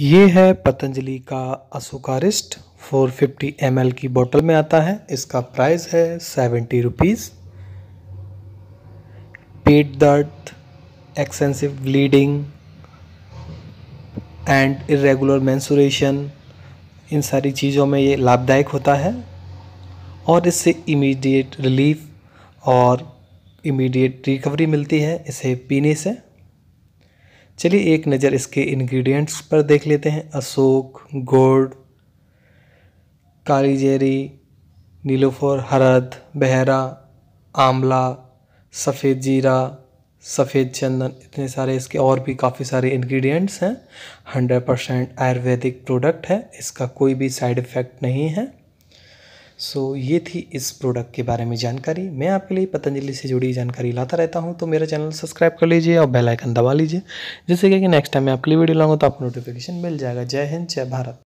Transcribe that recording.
ये है पतंजलि का असुकारिस्ट 450 फिफ्टी की बोतल में आता है इसका प्राइस है सेवेंटी रुपीज़ पेट दर्द excessive bleeding and irregular menstruation इन सारी चीज़ों में ये लाभदायक होता है और इससे इमीडिएट रिलीफ और इमीडिएट रिकवरी मिलती है इसे पीने से चलिए एक नज़र इसके इंग्रेडिएंट्स पर देख लेते हैं अशोक गोड काली जेरी नीलोफोर हरद बहरा आंवला सफ़ेद जीरा सफ़ेद चंदन इतने सारे इसके और भी काफ़ी सारे इंग्रेडिएंट्स हैं 100% आयुर्वेदिक प्रोडक्ट है इसका कोई भी साइड इफ़ेक्ट नहीं है सो ये थी इस प्रोडक्ट के बारे में जानकारी मैं आपके लिए पतंजलि से जुड़ी जानकारी लाता रहता हूँ तो मेरा चैनल सब्सक्राइब कर लीजिए और बेल आइकन दबा लीजिए जिससे कि नेक्स्ट टाइम मैं आपके लिए वीडियो लाऊंगा तो आपको नोटिफिकेशन मिल जाएगा जय हिंद जय भारत